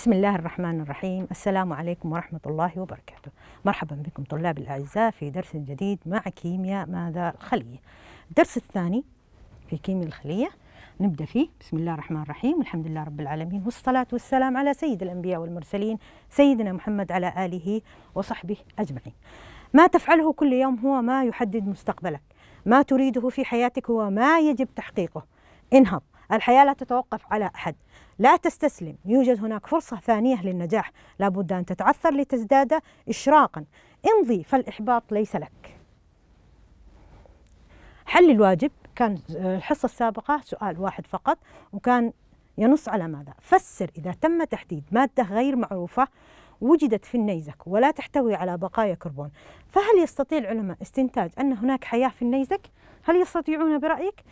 بسم الله الرحمن الرحيم السلام عليكم ورحمة الله وبركاته مرحبا بكم طلاب الأعزاء في درس جديد مع كيمياء ماذا الخلية الدرس الثاني في كيمياء الخلية نبدأ فيه بسم الله الرحمن الرحيم الحمد لله رب العالمين والصلاة والسلام على سيد الأنبياء والمرسلين سيدنا محمد على آله وصحبه أجمعين ما تفعله كل يوم هو ما يحدد مستقبلك ما تريده في حياتك هو ما يجب تحقيقه انهض الحياة لا تتوقف على أحد لا تستسلم يوجد هناك فرصة ثانية للنجاح لابد أن تتعثر لتزداد إشراقا امضي فالإحباط ليس لك حل الواجب كان الحصة السابقة سؤال واحد فقط وكان ينص على ماذا فسر إذا تم تحديد مادة غير معروفة وجدت في النيزك ولا تحتوي على بقايا كربون فهل يستطيع العلماء استنتاج أن هناك حياة في النيزك؟ هل يستطيعون برأيك؟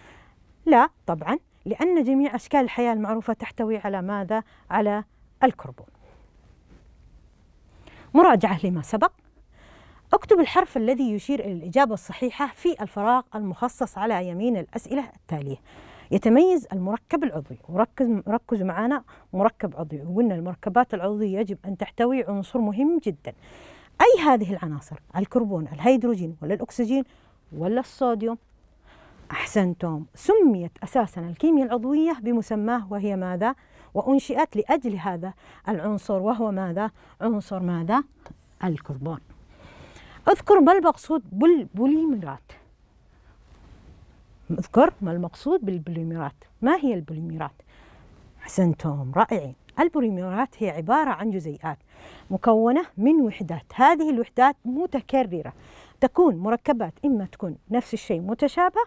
لا طبعا لأن جميع أشكال الحياة المعروفة تحتوي على ماذا؟ على الكربون مراجعة لما سبق اكتب الحرف الذي يشير إلى الإجابة الصحيحة في الفراغ المخصص على يمين الأسئلة التالية يتميز المركب العضوي وركز ركزوا معنا مركب عضوي وقلنا المركبات العضوية يجب أن تحتوي عنصر مهم جدا أي هذه العناصر الكربون الهيدروجين ولا الأكسجين ولا الصوديوم أحسنتم سميت أساسا الكيمياء العضوية بمسماه وهي ماذا؟ وأنشئت لأجل هذا العنصر وهو ماذا؟ عنصر ماذا؟ الكربون اذكر ما المقصود بالبوليمرات اذكر ما المقصود بالبوليمرات ما هي البوليمرات؟ أحسنتم رائعين البوليمرات هي عبارة عن جزيئات مكونة من وحدات هذه الوحدات متكررة تكون مركبات إما تكون نفس الشيء متشابه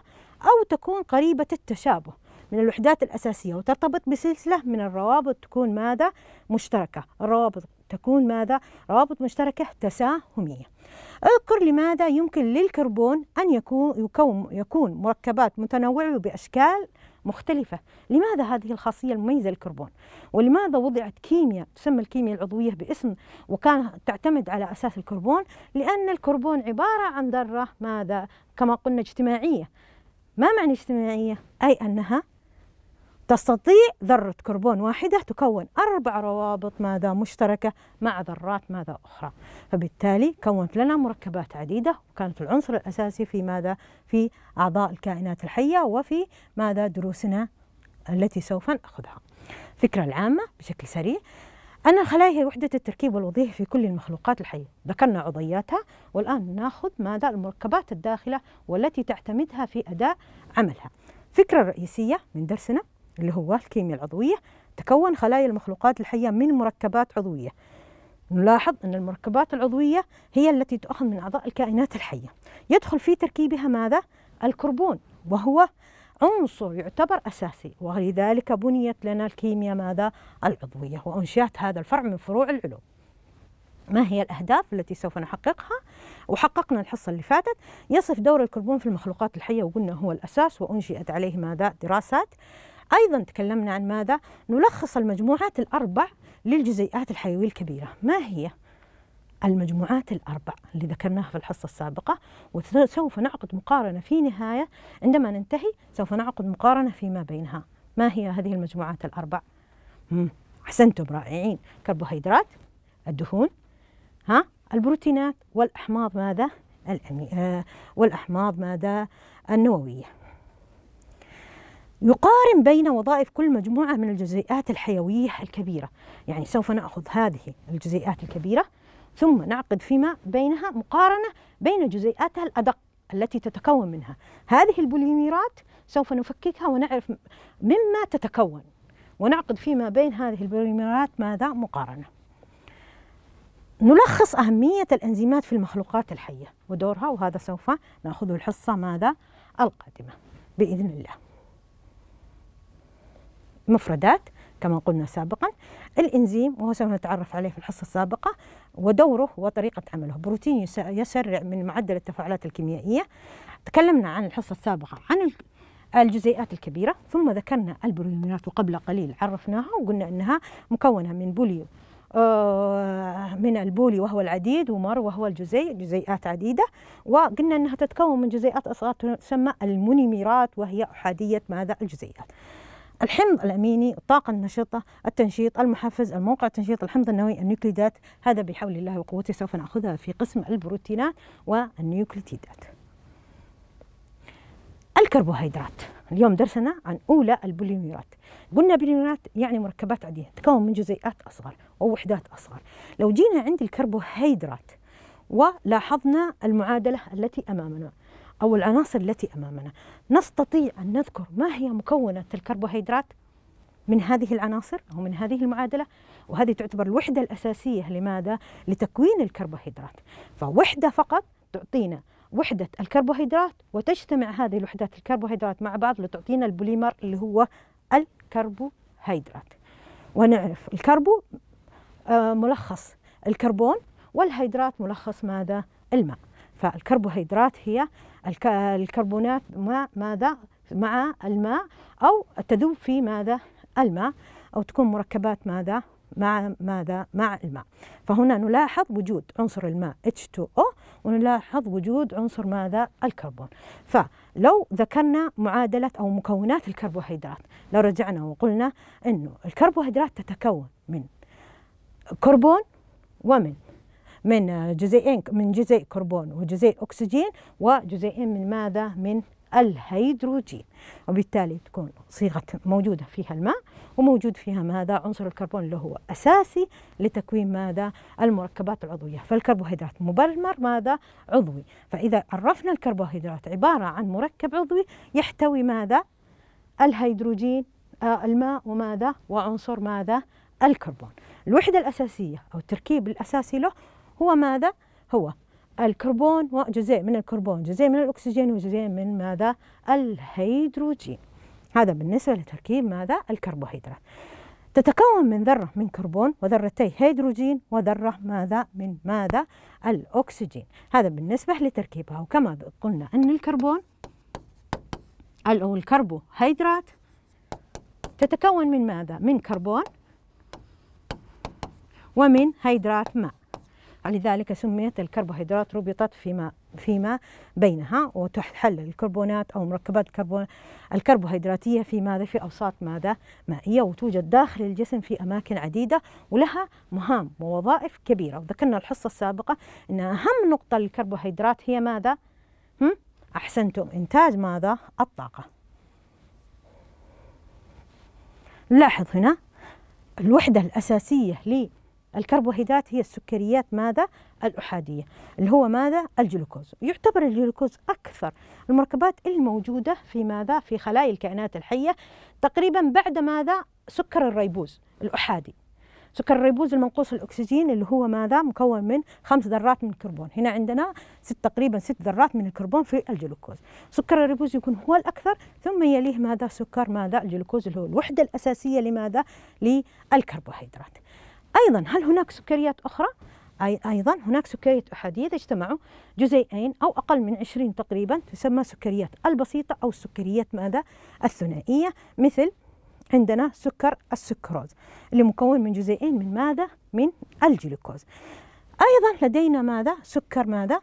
أو تكون قريبة التشابه من الوحدات الأساسية وترتبط بسلسلة من الروابط تكون ماذا مشتركة الروابط تكون ماذا روابط مشتركة تساهمية اذكر لماذا يمكن للكربون أن يكون, يكون, يكون مركبات متنوعة بأشكال مختلفة لماذا هذه الخاصية المميزة للكربون ولماذا وضعت كيمياء تسمى الكيمياء العضوية باسم وكان تعتمد على أساس الكربون لأن الكربون عبارة عن ذرة ماذا كما قلنا اجتماعية ما معنى اجتماعية؟ أي أنها تستطيع ذرة كربون واحدة تكون أربع روابط ماذا مشتركة مع ذرات ماذا أخرى فبالتالي كونت لنا مركبات عديدة وكانت العنصر الأساسي في ماذا في أعضاء الكائنات الحية وفي ماذا دروسنا التي سوف نأخذها الفكرة العامة بشكل سريع أن الخلايا هي وحدة التركيب والوظيفي في كل المخلوقات الحية ذكرنا عضياتها والآن ناخذ ماذا المركبات الداخلة والتي تعتمدها في أداء عملها فكرة رئيسية من درسنا اللي هو الكيمياء العضوية تكون خلايا المخلوقات الحية من مركبات عضوية نلاحظ أن المركبات العضوية هي التي تؤخذ من أعضاء الكائنات الحية يدخل في تركيبها ماذا؟ الكربون وهو عنصر يعتبر أساسي ولذلك بنيت لنا الكيمياء ماذا العضوية وأنشأت هذا الفرع من فروع العلوم ما هي الأهداف التي سوف نحققها وحققنا الحصة اللي فاتت يصف دور الكربون في المخلوقات الحية وقلنا هو الأساس وأنشئت عليه ماذا دراسات أيضا تكلمنا عن ماذا نلخص المجموعات الأربع للجزيئات الحيوية الكبيرة ما هي المجموعات الأربع اللي ذكرناها في الحصة السابقة وسوف نعقد مقارنة في نهاية عندما ننتهي سوف نعقد مقارنة فيما بينها ما هي هذه المجموعات الأربع؟ أحسنتم رائعين كربوهيدرات الدهون ها البروتينات والأحماض ماذا؟ الأمي... آه، والأحماض ماذا؟ النووية يقارن بين وظائف كل مجموعة من الجزيئات الحيوية الكبيرة يعني سوف نأخذ هذه الجزيئات الكبيرة ثم نعقد فيما بينها مقارنة بين جزيئاتها الأدق التي تتكون منها هذه البوليميرات سوف نفككها ونعرف مما تتكون ونعقد فيما بين هذه البوليميرات ماذا مقارنة نلخص أهمية الإنزيمات في المخلوقات الحية ودورها وهذا سوف نأخذه الحصة ماذا القادمة بإذن الله مفردات كما قلنا سابقا الإنزيم وهو سوف نتعرف عليه في الحصة السابقة ودوره وطريقة عمله بروتين يسرع من معدل التفاعلات الكيميائية تكلمنا عن الحصة السابقة عن الجزيئات الكبيرة ثم ذكرنا البروتينات وقبل قليل عرفناها وقلنا أنها مكونة من بوليو آه، من البولي وهو العديد ومر وهو الجزيء جزيئات عديدة وقلنا أنها تتكون من جزيئات أصغر تسمى المونيميرات وهي أحادية ماذا الجزيئات الحمض الاميني، الطاقه النشطه، التنشيط، المحفز، الموقع التنشيط، الحمض النووي، النيوكليدات، هذا بحول الله وقوته سوف ناخذها في قسم البروتينات والنيوكليتيدات. الكربوهيدرات اليوم درسنا عن أولى البوليميرات قلنا بوليميرات يعني مركبات عادية تتكون من جزيئات أصغر ووحدات أصغر لو جينا عند الكربوهيدرات ولاحظنا المعادلة التي أمامنا أو العناصر التي أمامنا نستطيع أن نذكر ما هي مكونة الكربوهيدرات من هذه العناصر أو من هذه المعادلة وهذه تعتبر الوحدة الأساسية لماذا؟ لتكوين الكربوهيدرات فوحدة فقط تعطينا وحدة الكربوهيدرات وتجتمع هذه الوحدات الكربوهيدرات مع بعض لتعطينا البوليمر اللي هو الكربوهيدرات ونعرف الكربو آه، ملخص الكربون والهيدرات ملخص ماذا؟ الماء فالكربوهيدرات هي الكربونات مع ماذا مع الماء أو تذوب في ماذا الماء أو تكون مركبات ماذا مع ماذا مع الماء فهنا نلاحظ وجود عنصر الماء H2O ونلاحظ وجود عنصر ماذا الكربون فلو ذكرنا معادلة أو مكونات الكربوهيدرات لو رجعنا وقلنا أنه الكربوهيدرات تتكون من كربون ومن من جزيئين من جزيء كربون وجزيء أكسجين وجزيئين من ماذا من الهيدروجين وبالتالي تكون صيغة موجودة فيها الماء وموجود فيها ماذا عنصر الكربون اللي هو أساسي لتكوين ماذا المركبات العضوية فالكربوهيدرات مبرمر ماذا عضوي فإذا عرفنا الكربوهيدرات عبارة عن مركب عضوي يحتوي ماذا الهيدروجين آه، الماء وماذا وعنصر ماذا الكربون الوحدة الأساسية أو التركيب الأساسي له هو ماذا؟ هو الكربون وجزيء من الكربون جزيء من الأكسجين وجزيء من ماذا؟ الهيدروجين هذا بالنسبة لتركيب ماذا؟ الكربوهيدرات تتكون من ذرة من كربون وذرتي هيدروجين وذرة ماذا من ماذا الأكسجين هذا بالنسبة لتركيبها وكما قلنا أن الكربون أو الكربوهيدرات تتكون من ماذا من كربون ومن هيدرات ماء لذلك سميت الكربوهيدرات ربطت فيما فيما بينها وتحل الكربونات او مركبات الكربون الكربوهيدراتيه في ماذا في اوساط ماذا مائيه وتوجد داخل الجسم في اماكن عديده ولها مهام ووظائف كبيره وذكرنا الحصه السابقه ان اهم نقطه للكربوهيدرات هي ماذا؟ هم؟ احسنتم انتاج ماذا؟ الطاقه. لاحظ هنا الوحده الاساسيه لي الكربوهيدرات هي السكريات ماذا الأحادية اللي هو ماذا الجلوكوز يعتبر الجلوكوز أكثر المركبات الموجودة في ماذا في خلايا الكائنات الحية تقريبا بعد ماذا سكر الريبوز الأحادي سكر الريبوز المنقوص الأكسجين اللي هو ماذا مكون من خمس ذرات من الكربون هنا عندنا ست تقريبا ست ذرات من الكربون في الجلوكوز سكر الريبوز يكون هو الأكثر ثم يليه ماذا سكر ماذا الجلوكوز اللي هو الوحدة الأساسية لماذا للكربوهيدرات أيضا هل هناك سكريات أخرى؟ أي أيضا هناك سكريات أحادية اجتمعوا جزيئين أو أقل من 20 تقريبا تسمى سكريات البسيطة أو سكريات ماذا؟ الثنائية مثل عندنا سكر السكروز اللي مكون من جزيئين من ماذا؟ من الجلوكوز أيضا لدينا ماذا؟ سكر ماذا؟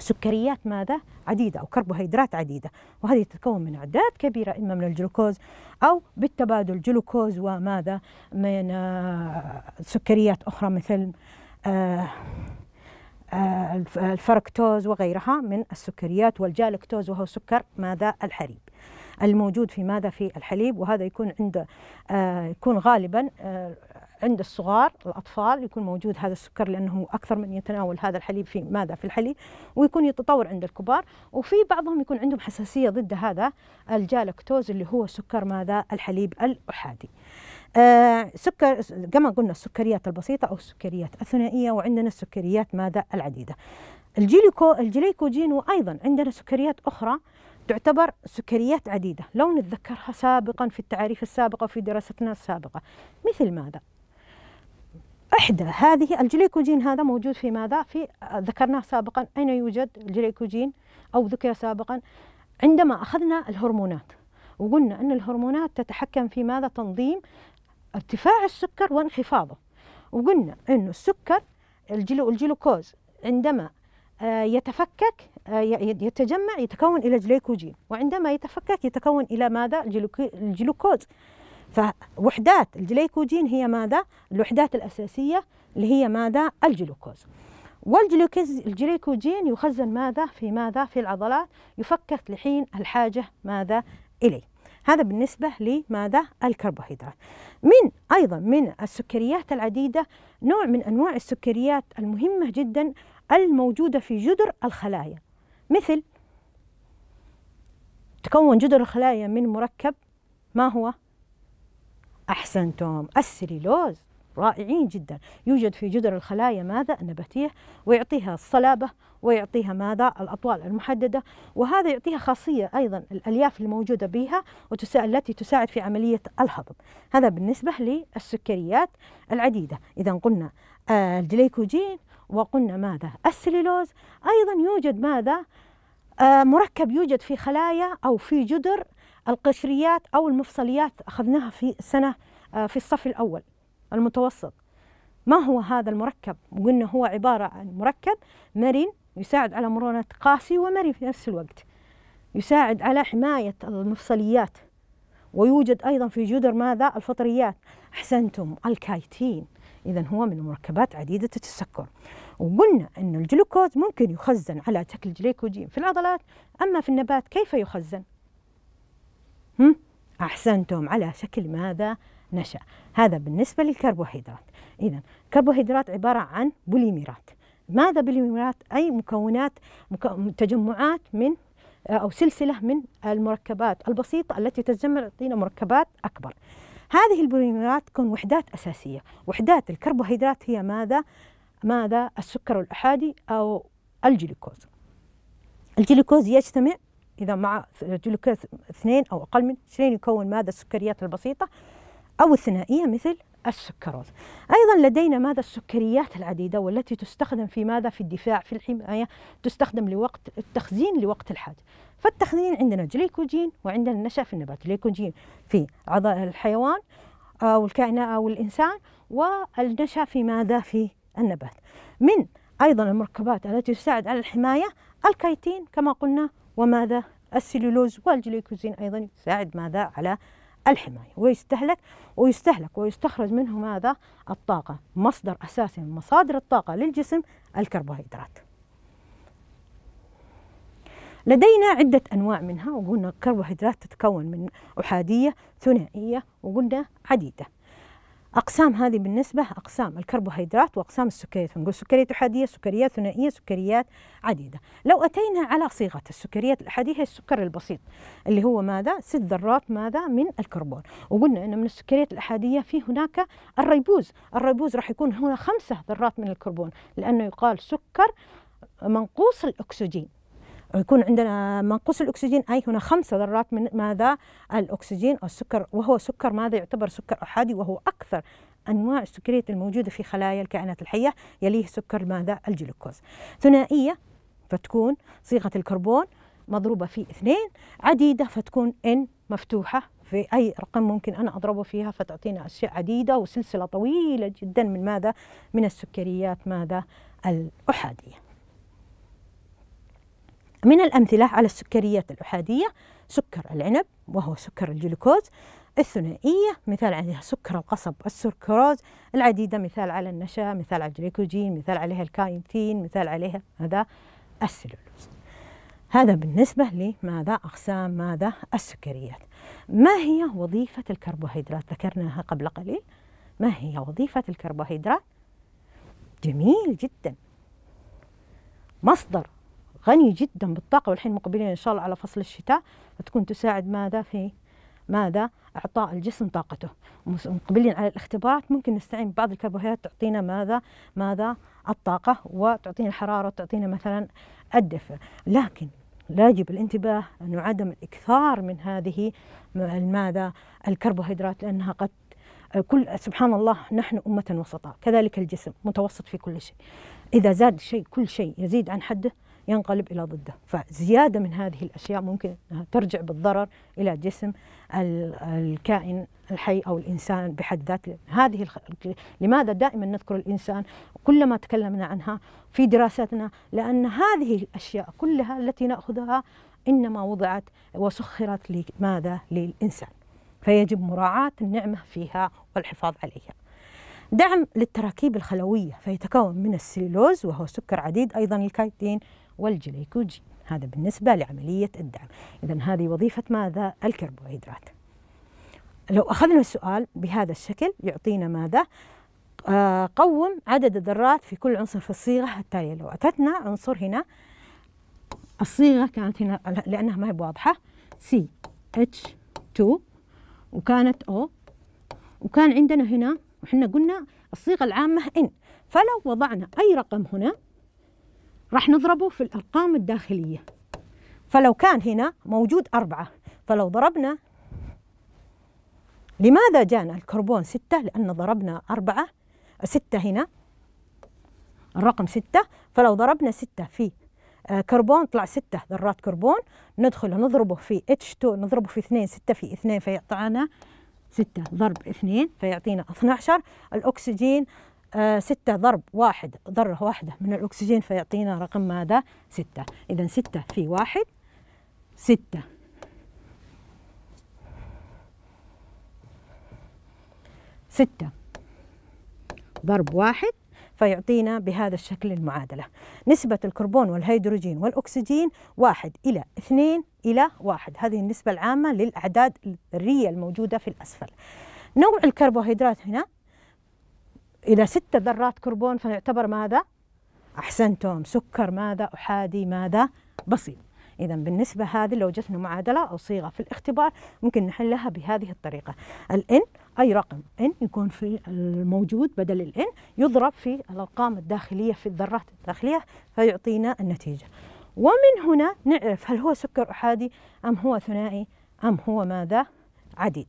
سكريات ماذا؟ عديدة أو كربوهيدرات عديدة وهذه تتكون من أعداد كبيرة إما من الجلوكوز أو بالتبادل جلوكوز وماذا من آه، سكريات أخرى مثل آه، آه، الفركتوز وغيرها من السكريات والجالكتوز وهو سكر ماذا الحليب الموجود في ماذا في الحليب وهذا يكون عند يكون غالبا عند الصغار الأطفال يكون موجود هذا السكر لأنه أكثر من يتناول هذا الحليب في ماذا في الحليب ويكون يتطور عند الكبار وفي بعضهم يكون عندهم حساسية ضد هذا الجالكتوز اللي هو سكر ماذا الحليب الأحادي آه سكر كما قلنا السكريات البسيطة أو السكريات الثنائية وعندنا السكريات ماذا العديدة الجيليكو الجليكوجين وأيضا عندنا سكريات أخرى تعتبر سكريات عديدة لو نتذكرها سابقا في التعريف السابقة وفي دراستنا السابقة مثل ماذا؟ إحدى هذه الجليكوجين هذا موجود في ماذا؟ في آه، ذكرناه سابقا أين يوجد الجليكوجين أو ذكر سابقا عندما أخذنا الهرمونات وقلنا أن الهرمونات تتحكم في ماذا؟ تنظيم ارتفاع السكر وانخفاضه وقلنا ان السكر الجلو الجلوكوز عندما آه، يتفكك آه، يتجمع يتكون إلى جليكوجين وعندما يتفكك يتكون إلى ماذا؟ الجلوكوز فوحدات الجليكوجين هي ماذا؟ الوحدات الأساسية اللي هي ماذا؟ الجلوكوز والجليكوجين يخزن ماذا في ماذا في العضلات يفكك لحين الحاجة ماذا إليه هذا بالنسبة لماذا الكربوهيدرات من أيضا من السكريات العديدة نوع من أنواع السكريات المهمة جدا الموجودة في جدر الخلايا مثل تكون جدر الخلايا من مركب ما هو أحسنتم السليلوز رائعين جدا يوجد في جذر الخلايا ماذا النباتية ويعطيها الصلابة ويعطيها ماذا الأطوال المحددة وهذا يعطيها خاصية أيضا الألياف الموجودة بها التي تساعد في عملية الهضم هذا بالنسبة للسكريات العديدة إذا قلنا آه، الجليكوجين وقلنا ماذا السليلوز أيضا يوجد ماذا آه، مركب يوجد في خلايا أو في جدر القشريات أو المفصليات أخذناها في سنة آه، في الصف الأول المتوسط ما هو هذا المركب؟ قلنا هو عبارة عن مركب مرن يساعد على مرونة قاسي ومرن في نفس الوقت يساعد على حماية المفصليات ويوجد أيضا في جدر ماذا؟ الفطريات أحسنتم الكايتين إذا هو من مركبات عديدة التسكر وقلنا أن الجلوكوز ممكن يخزن على شكل جليكوجين في العضلات أما في النبات كيف يخزن؟ هم؟ أحسنتم على شكل ماذا نشأ هذا بالنسبة للكربوهيدرات إذا الكربوهيدرات عبارة عن بوليميرات ماذا بوليميرات؟ أي مكونات تجمعات من أو سلسلة من المركبات البسيطة التي تتجمع تعطينا مركبات أكبر هذه البوليميرات تكون وحدات أساسية وحدات الكربوهيدرات هي ماذا؟ ماذا السكر الأحادي أو الجلوكوز الجلوكوز يجتمع إذا مع جلوكوز اثنين أو أقل من اثنين يكون ماذا السكريات البسيطة أو الثنائية مثل السكروز أيضا لدينا ماذا السكريات العديدة والتي تستخدم في ماذا في الدفاع في الحماية تستخدم لوقت التخزين لوقت الحاجة فالتخزين عندنا جليكوجين وعندنا النشأ في النبات جليكوجين في أعضاء الحيوان أو الكائنات أو الإنسان والنشأ في ماذا في النبات من أيضا المركبات التي تساعد على الحماية الكيتين كما قلنا وماذا السلولوز والجليكوزين أيضا يساعد ماذا على الحماية ويستهلك ويستهلك ويستخرج منه ماذا الطاقة مصدر أساسي من مصادر الطاقة للجسم الكربوهيدرات لدينا عدة أنواع منها وقلنا الكربوهيدرات تتكون من أحادية ثنائية وقلنا عديدة أقسام هذه بالنسبة أقسام الكربوهيدرات وأقسام السكريات فنقول سكريات أحادية سكريات ثنائية سكريات عديدة لو أتينا على صيغة السكريات الأحادية هي السكر البسيط اللي هو ماذا ست ذرات ماذا من الكربون وقلنا أن من السكريات الأحادية في هناك الريبوز الريبوز راح يكون هنا خمسة ذرات من الكربون لأنه يقال سكر منقوص الأكسجين يكون عندنا منقوص الاكسجين اي هنا خمس ذرات من ماذا الاكسجين او السكر وهو سكر ماذا يعتبر سكر احادي وهو اكثر انواع السكريات الموجوده في خلايا الكائنات الحيه يليه سكر ماذا الجلوكوز ثنائيه فتكون صيغه الكربون مضروبه في اثنين عديده فتكون ان مفتوحه في اي رقم ممكن انا اضربه فيها فتعطينا اشياء عديده وسلسله طويله جدا من ماذا من السكريات ماذا الاحاديه من الأمثلة على السكريات الأحادية سكر العنب وهو سكر الجلوكوز الثنائية مثال عليها سكر القصب السكروز العديدة مثال على النشا مثال على الجليكوجين مثال عليها الكاينتين مثال عليها هذا السلولوز هذا بالنسبة لماذا أقسام ماذا السكريات ما هي وظيفة الكربوهيدرات ذكرناها قبل قليل ما هي وظيفة الكربوهيدرات جميل جدا مصدر غني جدا بالطاقة والحين مقبلين إن شاء الله على فصل الشتاء تكون تساعد ماذا في ماذا إعطاء الجسم طاقته مقبلين على الاختبارات ممكن نستعين ببعض الكربوهيدرات تعطينا ماذا ماذا الطاقة وتعطينا الحرارة وتعطينا مثلا الدفء لكن لا يجب الانتباه أنه عدم الإكثار من هذه ماذا الكربوهيدرات لأنها قد كل سبحان الله نحن أمة وسطاء كذلك الجسم متوسط في كل شيء إذا زاد شيء كل شيء يزيد عن حده ينقلب إلى ضده فزيادة من هذه الأشياء ممكن ترجع بالضرر إلى جسم الكائن الحي أو الإنسان بحد ذاته هذه لماذا دائما نذكر الإنسان كلما تكلمنا عنها في دراستنا لأن هذه الأشياء كلها التي نأخذها إنما وضعت وسخرت لماذا للإنسان فيجب مراعاة النعمة فيها والحفاظ عليها دعم للتراكيب الخلوية فيتكون من السليلوز وهو سكر عديد أيضا الكايتين والجليكوجين هذا بالنسبة لعملية الدعم إذا هذه وظيفة ماذا؟ الكربوهيدرات لو أخذنا السؤال بهذا الشكل يعطينا ماذا؟ آه قوم عدد الذرات في كل عنصر في الصيغة التالية لو أتتنا عنصر هنا الصيغة كانت هنا لأنها ما هي واضحة ch 2 وكانت O وكان عندنا هنا وحنا قلنا الصيغة العامة ان فلو وضعنا أي رقم هنا راح نضربه في الأرقام الداخلية فلو كان هنا موجود أربعة فلو ضربنا لماذا جانا الكربون ستة لأن ضربنا أربعة ستة هنا الرقم ستة فلو ضربنا ستة في آه، كربون طلع ستة ذرات كربون ندخل نضربه في H2 نضربه في اثنين ستة في اثنين فيعطينا ستة ضرب اثنين فيعطينا 12 الأكسجين آه، ستة ضرب واحد ذرة واحدة من الأكسجين فيعطينا رقم ماذا؟ ستة إذا ستة في واحد ستة ستة ضرب واحد فيعطينا بهذا الشكل المعادلة نسبة الكربون والهيدروجين والأكسجين واحد إلى اثنين إلى واحد هذه النسبة العامة للأعداد الذرية الموجودة في الأسفل نوع الكربوهيدرات هنا إلى ست ذرات كربون فيعتبر ماذا؟ أحسنتم سكر ماذا أحادي ماذا بسيط إذا بالنسبة هذه لو جتنا معادلة أو صيغة في الاختبار ممكن نحلها بهذه الطريقة الإن أي رقم إن يكون في الموجود بدل الإن يضرب في الأرقام الداخلية في الذرات الداخلية فيعطينا النتيجة ومن هنا نعرف هل هو سكر أحادي أم هو ثنائي أم هو ماذا عديد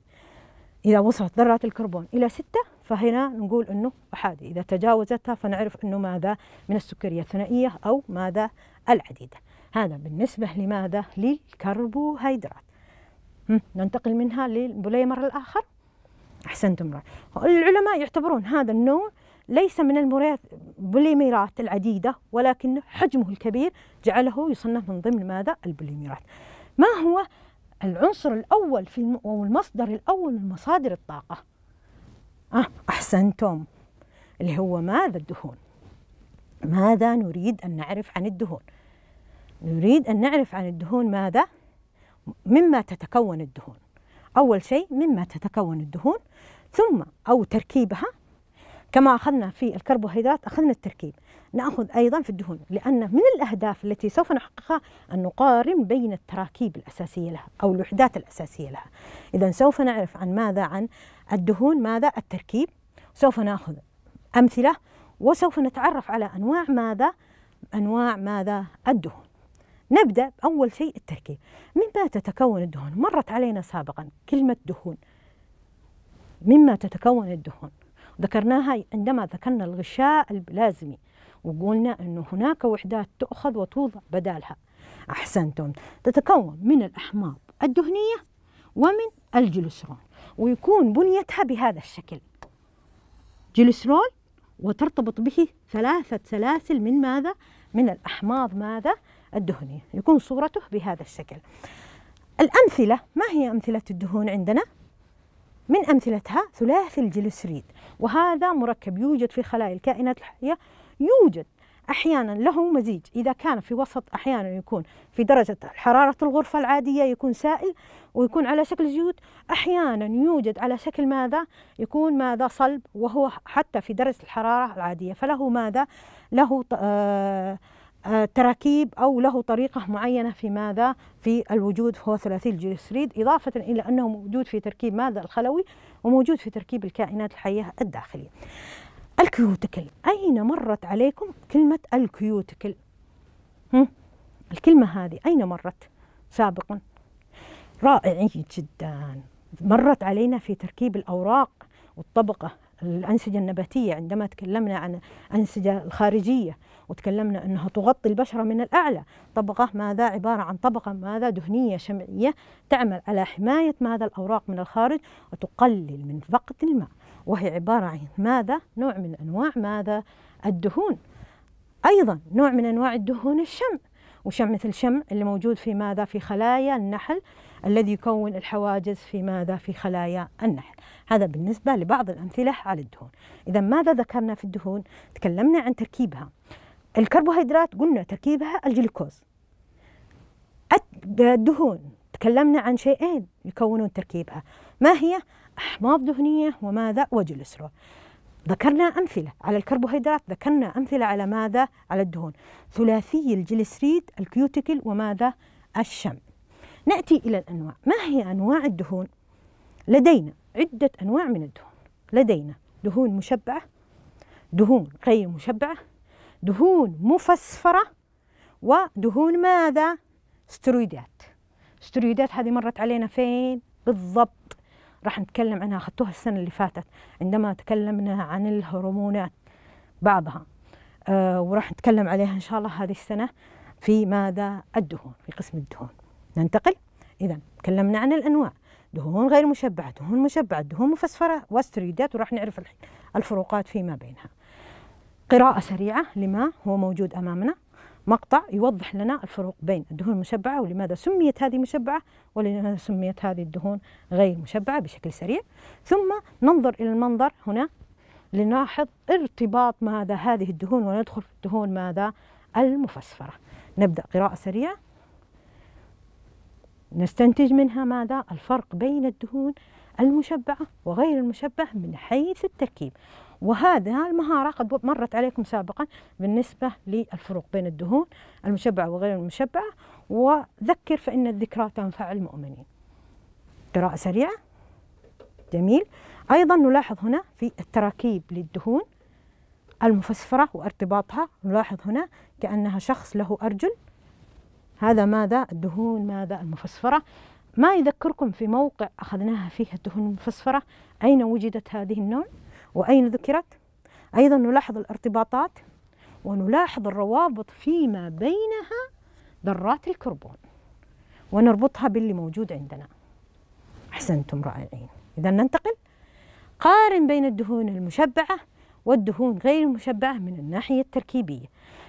إذا وصلت ذرات الكربون إلى ستة فهنا نقول أنه أحادي إذا تجاوزتها فنعرف أنه ماذا من السكرية الثنائية أو ماذا العديدة هذا بالنسبة لماذا للكربوهيدرات ننتقل منها للبوليمر الآخر أحسنتم العلماء يعتبرون هذا النوع ليس من البوليميرات العديدة ولكن حجمه الكبير جعله يصنف من ضمن ماذا البوليميرات ما هو العنصر الأول في أو المصدر الأول من مصادر الطاقة آه أحسنتم اللي هو ماذا الدهون ماذا نريد أن نعرف عن الدهون نريد أن نعرف عن الدهون ماذا مما تتكون الدهون أول شيء مما تتكون الدهون ثم أو تركيبها كما أخذنا في الكربوهيدرات أخذنا التركيب نأخذ أيضا في الدهون لأن من الأهداف التي سوف نحققها أن نقارن بين التراكيب الأساسية لها أو الوحدات الأساسية لها إذا سوف نعرف عن ماذا عن الدهون ماذا التركيب سوف ناخذ أمثلة وسوف نتعرف على أنواع ماذا أنواع ماذا الدهون نبدأ أول شيء التركيب مما تتكون الدهون مرت علينا سابقا كلمة دهون مما تتكون الدهون ذكرناها عندما ذكرنا الغشاء البلازمي وقلنا أنه هناك وحدات تؤخذ وتوضع بدالها أحسنتم تتكون من الأحماض الدهنية ومن الجلوسرون ويكون بنيتها بهذا الشكل جلسرول وترتبط به ثلاثة سلاسل من ماذا؟ من الأحماض ماذا؟ الدهنية يكون صورته بهذا الشكل الأمثلة ما هي أمثلة الدهون عندنا؟ من أمثلتها ثلاثي الجلسريد وهذا مركب يوجد في خلايا الكائنات الحية يوجد أحيانا له مزيج إذا كان في وسط أحيانا يكون في درجة حرارة الغرفة العادية يكون سائل ويكون على شكل زيوت أحيانا يوجد على شكل ماذا يكون ماذا صلب وهو حتى في درجة الحرارة العادية فله ماذا له آه، آه، تراكيب أو له طريقة معينة في ماذا في الوجود هو ثلاثي الجليسريد إضافة إلى أنه موجود في تركيب ماذا الخلوي وموجود في تركيب الكائنات الحية الداخلية الكيوتكل أين مرت عليكم كلمة الكيوتكل هم؟ الكلمة هذه أين مرت سابقا رائعين جدا مرت علينا في تركيب الأوراق والطبقة الأنسجة النباتية عندما تكلمنا عن الأنسجة الخارجية وتكلمنا أنها تغطي البشرة من الأعلى طبقة ماذا عبارة عن طبقة ماذا دهنية شمعية تعمل على حماية ماذا الأوراق من الخارج وتقلل من فقد الماء وهي عبارة عن ماذا؟ نوع من أنواع ماذا؟ الدهون أيضا نوع من أنواع الدهون الشمع وشمع مثل شم اللي موجود في ماذا؟ في خلايا النحل الذي يكون الحواجز في ماذا؟ في خلايا النحل هذا بالنسبة لبعض الأمثلة على الدهون إذا ماذا ذكرنا في الدهون؟ تكلمنا عن تركيبها الكربوهيدرات قلنا تركيبها الجلوكوز الدهون تكلمنا عن شيئين يكونون تركيبها ما هي؟ أحماض دهنية وماذا وجلسرة ذكرنا أمثلة على الكربوهيدرات ذكرنا أمثلة على ماذا على الدهون ثلاثي الجلسريد الكيوتيكل وماذا الشمع نأتي إلى الأنواع ما هي أنواع الدهون لدينا عدة أنواع من الدهون لدينا دهون مشبعة دهون غير مشبعة دهون مفسفرة ودهون ماذا استرويدات استرويدات هذه مرت علينا فين بالضبط راح نتكلم عنها أخذتوها السنة اللي فاتت عندما تكلمنا عن الهرمونات بعضها آه وراح نتكلم عليها إن شاء الله هذه السنة في ماذا الدهون في قسم الدهون ننتقل إذا تكلمنا عن الأنواع دهون غير مشبعة دهون مشبعة دهون مفسفرة واستريدات وراح نعرف الفروقات فيما بينها قراءة سريعة لما هو موجود أمامنا مقطع يوضح لنا الفروق بين الدهون المشبعة ولماذا سميت هذه مشبعة ولماذا سميت هذه الدهون غير مشبعة بشكل سريع ثم ننظر إلى المنظر هنا لنلاحظ ارتباط ماذا هذه الدهون وندخل في الدهون ماذا المفسفرة نبدأ قراءة سريعة نستنتج منها ماذا الفرق بين الدهون المشبعة وغير المشبعة من حيث التركيب وهذه المهارة قد مرت عليكم سابقا بالنسبة للفروق بين الدهون المشبعة وغير المشبعة وذكر فإن الذكرى تنفع المؤمنين قراءة سريعة جميل أيضا نلاحظ هنا في التراكيب للدهون المفسفرة وارتباطها نلاحظ هنا كأنها شخص له أرجل هذا ماذا الدهون ماذا المفسفرة ما يذكركم في موقع أخذناها فيه الدهون المفسفرة أين وجدت هذه النوع وأين ذكرت أيضا نلاحظ الارتباطات ونلاحظ الروابط فيما بينها ذرات الكربون ونربطها باللي موجود عندنا أحسنتم رائعين إذا ننتقل قارن بين الدهون المشبعة والدهون غير المشبعة من الناحية التركيبية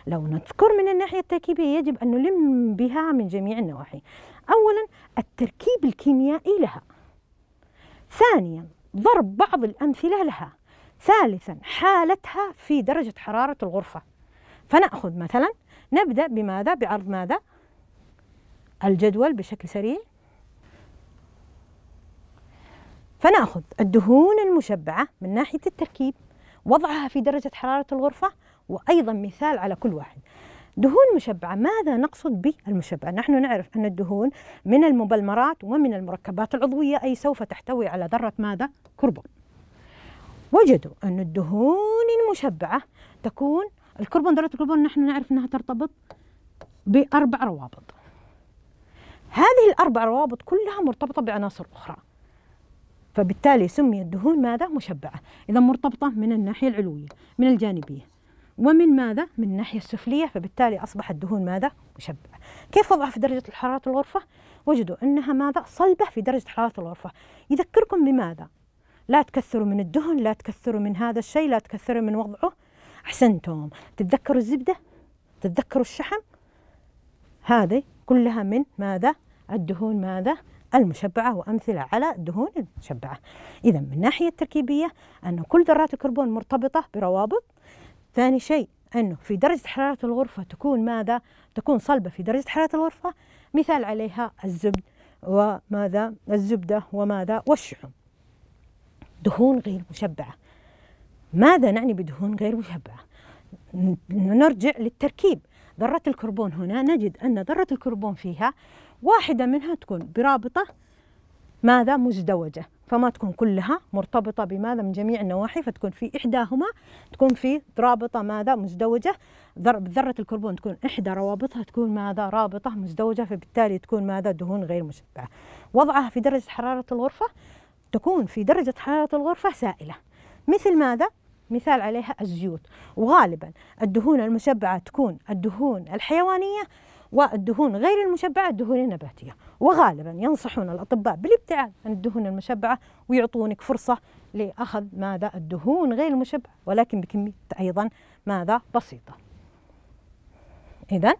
لو نذكر من الناحية التركيبية يجب أن نلم بها من جميع النواحي أولا التركيب الكيميائي لها ثانيا ضرب بعض الأمثلة لها ثالثا حالتها في درجة حرارة الغرفة فنأخذ مثلا نبدأ بماذا بعرض ماذا الجدول بشكل سريع فنأخذ الدهون المشبعة من ناحية التركيب وضعها في درجة حرارة الغرفة وأيضا مثال على كل واحد دهون مشبعة ماذا نقصد بالمشبعة؟ نحن نعرف أن الدهون من المبلمرات ومن المركبات العضوية أي سوف تحتوي على ذرة ماذا؟ كربون وجدوا أن الدهون المشبعة تكون الكربون ذرة الكربون نحن نعرف أنها ترتبط بأربع روابط هذه الأربع روابط كلها مرتبطة بعناصر أخرى فبالتالي سميت دهون ماذا مشبعة إذا مرتبطة من الناحية العلوية من الجانبية ومن ماذا من الناحية السفلية فبالتالي أصبحت الدهون ماذا مشبعة كيف وضعها في درجة حرارة الغرفة وجدوا أنها ماذا صلبة في درجة حرارة الغرفة يذكركم بماذا لا تكثروا من الدهن لا تكثروا من هذا الشيء لا تكثروا من وضعه احسنتم تتذكروا الزبده تتذكروا الشحم هذه كلها من ماذا الدهون ماذا المشبعة وأمثلة على الدهون المشبعة إذا من ناحية التركيبية أن كل ذرات الكربون مرتبطة بروابط ثاني شيء أنه في درجة حرارة الغرفة تكون ماذا؟ تكون صلبة في درجة حرارة الغرفة مثال عليها الزبد وماذا؟ الزبدة وماذا؟ والشحم دهون غير مشبعة ماذا نعني بدهون غير مشبعة؟ نرجع للتركيب ذرة الكربون هنا نجد أن ذرة الكربون فيها واحدة منها تكون برابطة ماذا مزدوجة فما تكون كلها مرتبطة بماذا من جميع النواحي فتكون في إحداهما تكون في رابطة ماذا مزدوجة ذرة الكربون تكون إحدى روابطها تكون ماذا رابطة مزدوجة فبالتالي تكون ماذا دهون غير مشبعة وضعها في درجة حرارة الغرفة تكون في درجة حرارة الغرفة سائلة مثل ماذا؟ مثال عليها الزيوت وغالبا الدهون المشبعة تكون الدهون الحيوانية والدهون غير المشبعة الدهون النباتية وغالبا ينصحون الأطباء بالابتعاد عن الدهون المشبعة ويعطونك فرصة لأخذ ماذا الدهون غير المشبعة ولكن بكمية أيضا ماذا بسيطة إذا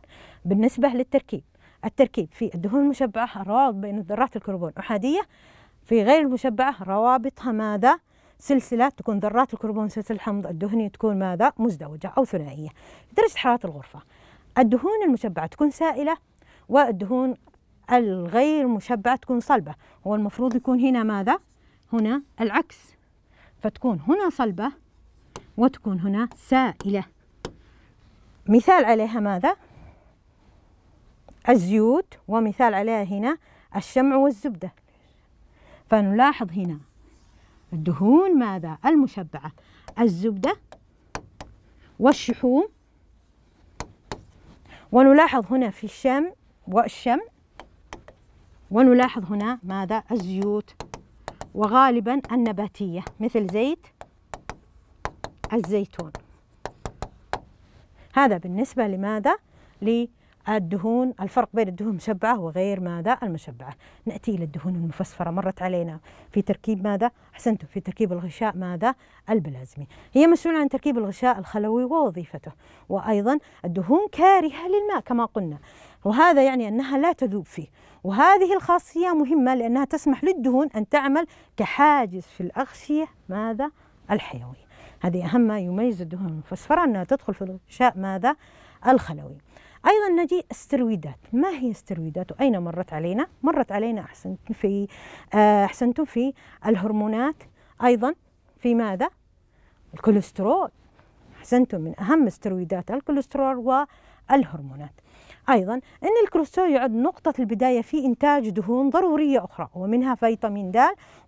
بالنسبة للتركيب التركيب في الدهون المشبعة الروابط بين الذرات الكربون أحادية في غير المشبعة روابطها ماذا؟ سلسلة تكون ذرات الكربون سلسلة الحمض الدهني تكون ماذا؟ مزدوجة أو ثنائية درجة حرارة الغرفة الدهون المشبعة تكون سائلة والدهون الغير مشبعة تكون صلبة هو المفروض يكون هنا ماذا؟ هنا العكس فتكون هنا صلبة وتكون هنا سائلة مثال عليها ماذا؟ الزيوت ومثال عليها هنا الشمع والزبدة فنلاحظ هنا الدهون ماذا المشبعة الزبدة والشحوم ونلاحظ هنا في الشم والشم ونلاحظ هنا ماذا الزيوت وغالبا النباتية مثل زيت الزيتون هذا بالنسبة لماذا؟ لي الدهون الفرق بين الدهون المشبعة وغير ماذا المشبعة نأتي إلى الدهون المفسفرة مرت علينا في تركيب ماذا أحسنتم في تركيب الغشاء ماذا البلازمي هي مسؤولة عن تركيب الغشاء الخلوي ووظيفته وأيضا الدهون كارهة للماء كما قلنا وهذا يعني أنها لا تذوب فيه وهذه الخاصية مهمة لأنها تسمح للدهون أن تعمل كحاجز في الأغشية ماذا الحيوي هذه أهم ما يميز الدهون المفسفرة أنها تدخل في الغشاء ماذا الخلوي أيضا نجي استرويدات ما هي استرويدات وأين مرت علينا؟ مرت علينا أحسنتم في آه، أحسنتم في الهرمونات أيضا في ماذا؟ الكوليسترول أحسنتم من أهم استرويدات الكوليسترول والهرمونات أيضا أن الكوليسترول يعد نقطة البداية في إنتاج دهون ضرورية أخرى ومنها فيتامين د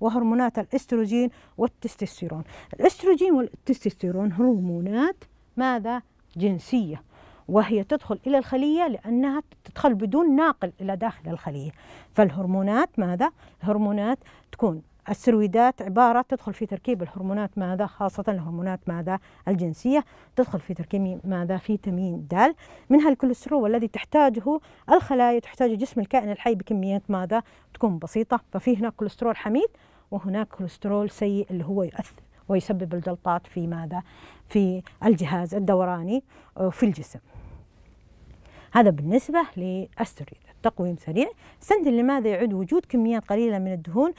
وهرمونات الأستروجين والتستوستيرون الأستروجين والتستوستيرون هرمونات ماذا؟ جنسية وهي تدخل إلى الخلية لأنها تدخل بدون ناقل إلى داخل الخلية فالهرمونات ماذا؟ الهرمونات تكون السرويدات عبارة تدخل في تركيب الهرمونات ماذا خاصة الهرمونات ماذا الجنسية تدخل في تركيب ماذا فيتامين د منها الكوليسترول الذي تحتاجه الخلايا تحتاج جسم الكائن الحي بكميات ماذا تكون بسيطة ففي هناك كوليسترول حميد وهناك كوليسترول سيء اللي هو يؤثر ويسبب الجلطات في ماذا؟ في الجهاز الدوراني آه، في الجسم. هذا بالنسبة للأسترويد تقويم سريع استنتج لماذا يعد وجود كميات قليلة من الدهون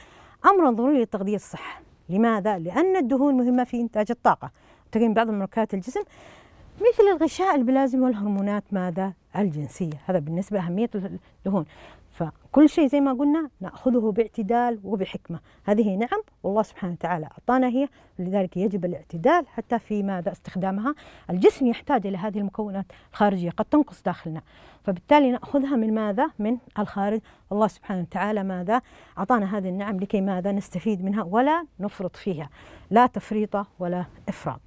أمرا ضروري لتغذية الصحة لماذا؟ لأن الدهون مهمة في إنتاج الطاقة تقيم بعض من الجسم مثل الغشاء البلازمي والهرمونات ماذا؟ الجنسية هذا بالنسبة لأهمية الدهون فكل شيء زي ما قلنا ناخذه باعتدال وبحكمه هذه نعم والله سبحانه وتعالى اعطانا هي لذلك يجب الاعتدال حتى في ماذا استخدامها الجسم يحتاج الى هذه المكونات الخارجيه قد تنقص داخلنا فبالتالي ناخذها من ماذا من الخارج الله سبحانه وتعالى ماذا اعطانا هذه النعم لكي ماذا نستفيد منها ولا نفرط فيها لا تفريط ولا افراط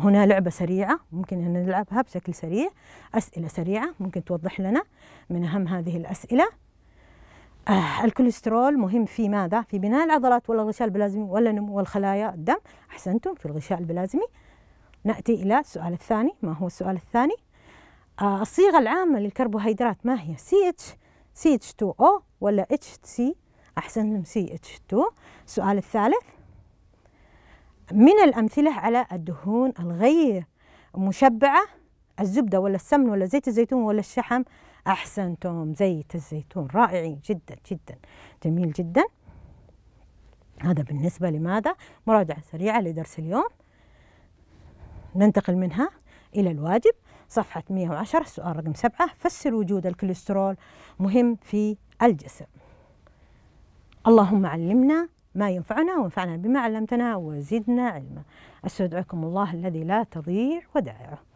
هنا لعبة سريعة ممكن أن نلعبها بشكل سريع أسئلة سريعة ممكن توضح لنا من أهم هذه الأسئلة آه الكوليسترول مهم في ماذا؟ في بناء العضلات ولا الغشاء البلازمي ولا نمو الخلايا الدم أحسنتم في الغشاء البلازمي نأتي إلى السؤال الثاني ما هو السؤال الثاني؟ آه الصيغة العامة للكربوهيدرات ما هي؟ CH CH2O ولا HC؟ أحسنتم CH2 السؤال الثالث من الأمثلة على الدهون الغير مشبعة الزبدة ولا السمن ولا زيت الزيتون ولا الشحم أحسنتم زيت الزيتون رائعين جدا جدا جميل جدا هذا بالنسبة لماذا؟ مراجعة سريعة لدرس اليوم ننتقل منها إلى الواجب صفحة 110 السؤال رقم 7 فسر وجود الكوليسترول مهم في الجسم اللهم علمنا ما ينفعنا وانفعنا بما علمتنا وزدنا علما استودعكم الله الذي لا تضيع ودائعه